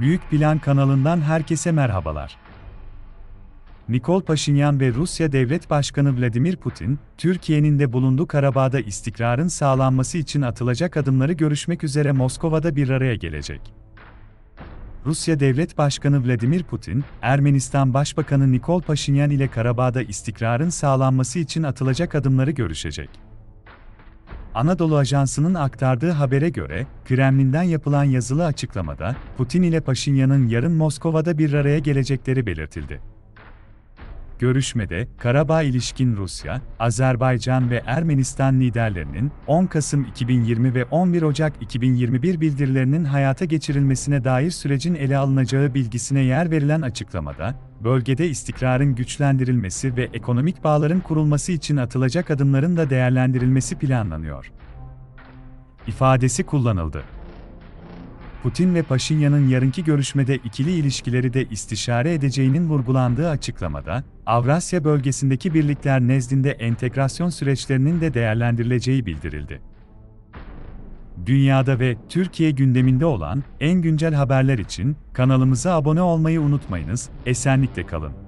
Büyük Plan kanalından herkese merhabalar. Nikol Paşinyan ve Rusya Devlet Başkanı Vladimir Putin, Türkiye'nin de bulunduğu Karabağ'da istikrarın sağlanması için atılacak adımları görüşmek üzere Moskova'da bir araya gelecek. Rusya Devlet Başkanı Vladimir Putin, Ermenistan Başbakanı Nikol Paşinyan ile Karabağ'da istikrarın sağlanması için atılacak adımları görüşecek. Anadolu Ajansı'nın aktardığı habere göre, Kremlin'den yapılan yazılı açıklamada, Putin ile Paşinyan'ın yarın Moskova'da bir araya gelecekleri belirtildi. Görüşmede, Karabağ ilişkin Rusya, Azerbaycan ve Ermenistan liderlerinin 10 Kasım 2020 ve 11 Ocak 2021 bildirilerinin hayata geçirilmesine dair sürecin ele alınacağı bilgisine yer verilen açıklamada, bölgede istikrarın güçlendirilmesi ve ekonomik bağların kurulması için atılacak adımların da değerlendirilmesi planlanıyor. ifadesi kullanıldı. Putin ve Paşinyan'ın yarınki görüşmede ikili ilişkileri de istişare edeceğinin vurgulandığı açıklamada, Avrasya bölgesindeki birlikler nezdinde entegrasyon süreçlerinin de değerlendirileceği bildirildi. Dünyada ve Türkiye gündeminde olan en güncel haberler için kanalımıza abone olmayı unutmayınız, esenlikle kalın.